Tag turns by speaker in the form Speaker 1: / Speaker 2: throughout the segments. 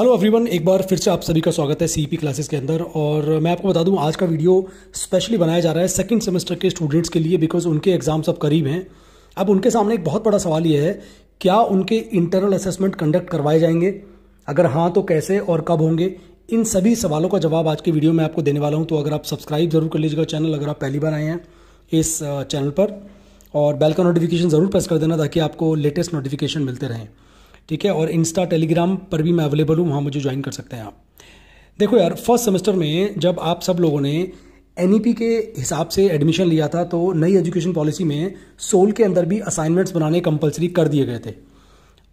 Speaker 1: hello everyone एक बार फिर से आप सभी का स्वागत है सीपी क्लासेस e के अंदर और मैं आपको बता दूं आज का वीडियो स्पेशली बनाया जा रहा है सेकंड सेमेस्टर के स्टूडेंट्स के लिए बिकॉज उनके एग्जाम्स अब करीब हैं अब उनके सामने एक बहुत बड़ा सवाल ये है क्या उनके इंटरनल असेसमेंट कंडक्ट करवाए जाएंगे अगर हाँ तो कैसे और कब होंगे इन सभी सवालों का जवाब आज के वीडियो में आपको देने वाला हूँ तो अगर आप सब्सक्राइब जरूर कर लीजिएगा चैनल अगर आप पहली बार आए हैं इस चैनल uh, पर और बेल का नोटिफिकेशन ज़रूर प्रेस कर देना ताकि आपको लेटेस्ट नोटिफिकेशन मिलते रहें ठीक है और इंस्टा टेलीग्राम पर भी मैं अवेलेबल हूँ वहाँ मुझे ज्वाइन कर सकते हैं आप देखो यार फर्स्ट सेमेस्टर में जब आप सब लोगों ने एन e के हिसाब से एडमिशन लिया था तो नई एजुकेशन पॉलिसी में सोल के अंदर भी असाइनमेंट्स बनाने कंपलसरी कर दिए गए थे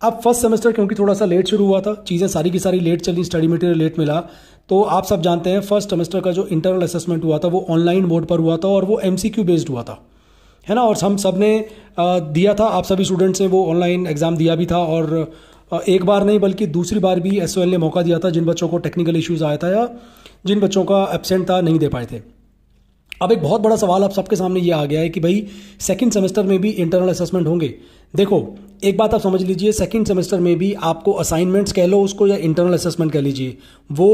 Speaker 1: अब फर्स्ट सेमेस्टर क्योंकि थोड़ा सा लेट शुरू हुआ था चीज़ें सारी की सारी लेट चली स्टडी मटेरियल लेट मिला तो आप सब जानते हैं फर्स्ट सेमेस्टर का जो इंटरनल असेसमेंट हुआ था वो ऑनलाइन मोड पर हुआ था और वो एम बेस्ड हुआ था है ना और हम सब ने दिया था आप सभी स्टूडेंट्स ने वो ऑनलाइन एग्ज़ाम दिया भी था और एक बार नहीं बल्कि दूसरी बार भी एस ने मौका दिया था जिन बच्चों को टेक्निकल इश्यूज़ आया था या जिन बच्चों का एबसेंट था नहीं दे पाए थे अब एक बहुत बड़ा सवाल आप सबके सामने ये आ गया है कि भाई सेकंड सेमेस्टर में भी इंटरनल असेसमेंट होंगे देखो एक बात आप समझ लीजिए सेकंड सेमेस्टर में भी आपको असाइनमेंट्स कह लो उसको या इंटरनल असेसमेंट कह लीजिए वो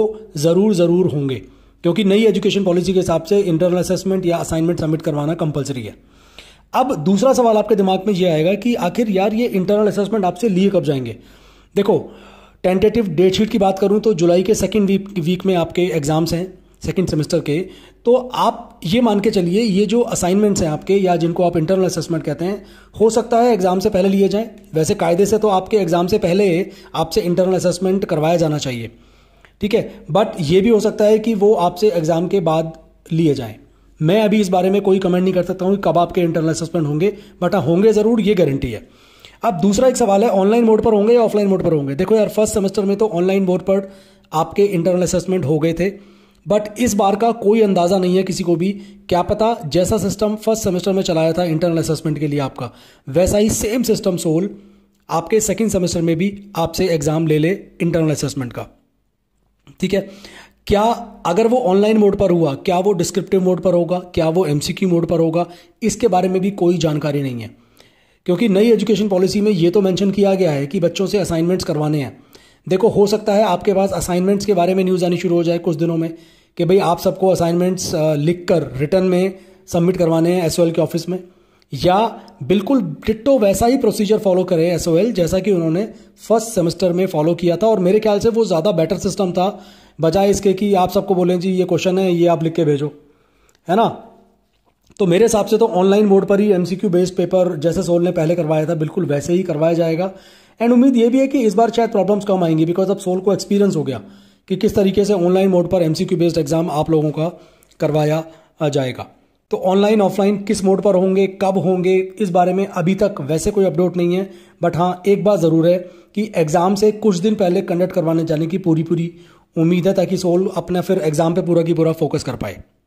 Speaker 1: ज़रूर ज़रूर होंगे क्योंकि नई एजुकेशन पॉलिसी के हिसाब से इंटरनल असेसमेंट या असाइनमेंट सबमिट करवाना कंपलसरी है अब दूसरा सवाल आपके दिमाग में ये आएगा कि आखिर यार ये इंटरनल असेसमेंट आपसे लिए कब जाएंगे देखो टेंटेटिव डेट शीट की बात करूँ तो जुलाई के सेकेंड वीक वीक में आपके एग्जाम्स हैं सेकेंड सेमेस्टर के तो आप ये मान के चलिए ये जो असाइनमेंट्स हैं आपके या जिनको आप इंटरनल असेसमेंट कहते हैं हो सकता है एग्ज़ाम से पहले लिए जाएं वैसे कायदे से तो आपके एग्ज़ाम से पहले आपसे इंटरनल असेसमेंट करवाया जाना चाहिए ठीक है बट ये भी हो सकता है कि वो आपसे एग्ज़ाम के बाद लिए जाए मैं अभी इस बारे में कोई कमेंट नहीं कर सकता हूँ कब आपके इंटरनल सस्पेंड होंगे बट हाँ होंगे ज़रूर ये गारंटी है अब दूसरा एक सवाल है ऑनलाइन मोड पर होंगे या ऑफलाइन मोड पर होंगे देखो यार फर्स्ट सेमेस्टर में तो ऑनलाइन मोड पर आपके इंटरनल असेसमेंट हो गए थे बट इस बार का कोई अंदाज़ा नहीं है किसी को भी क्या पता जैसा सिस्टम फर्स्ट सेमेस्टर में चलाया था इंटरनल असेसमेंट के लिए आपका वैसा ही सेम सिस्टम सोल आपके सेकेंड सेमेस्टर में भी आपसे एग्ज़ाम ले ले इंटरनल असेसमेंट का ठीक है क्या अगर वो ऑनलाइन मोड पर हुआ क्या वो डिस्क्रिप्टिव मोड पर होगा क्या वो एम मोड पर होगा इसके बारे में भी कोई जानकारी नहीं है क्योंकि नई एजुकेशन पॉलिसी में ये तो मेंशन किया गया है कि बच्चों से असाइनमेंट्स करवाने हैं देखो हो सकता है आपके पास असाइनमेंट्स के बारे में न्यूज़ आनी शुरू हो जाए कुछ दिनों में कि भाई आप सबको असाइनमेंट्स लिख कर रिटर्न में सबमिट करवाने हैं एस के ऑफिस में या बिल्कुल डिट्टो वैसा ही प्रोसीजर फॉलो करें एस जैसा कि उन्होंने फर्स्ट सेमेस्टर में फॉलो किया था और मेरे ख्याल से वो ज़्यादा बेटर सिस्टम था बजाय इसके कि आप सबको बोलें जी ये क्वेश्चन है ये आप लिख के भेजो है ना तो मेरे हिसाब से तो ऑनलाइन बोर्ड पर ही एम बेस्ड पेपर जैसे सोल ने पहले करवाया था बिल्कुल वैसे ही करवाया जाएगा एंड उम्मीद ये भी है कि इस बार शायद प्रॉब्लम्स कम आएंगी बिकॉज अब सोल को एक्सपीरियंस हो गया कि किस तरीके से ऑनलाइन मोड पर एम बेस्ड एग्ज़ाम आप लोगों का करवाया जाएगा तो ऑनलाइन ऑफलाइन किस मोड पर होंगे कब होंगे इस बारे में अभी तक वैसे कोई अपडेट नहीं है बट हाँ एक बात ज़रूर है कि एग्ज़ाम से कुछ दिन पहले कंडक्ट करवाने जाने की पूरी पूरी उम्मीद है ताकि सोल अपना फिर एग्ज़ाम पे पूरा की पूरा फोकस कर पाए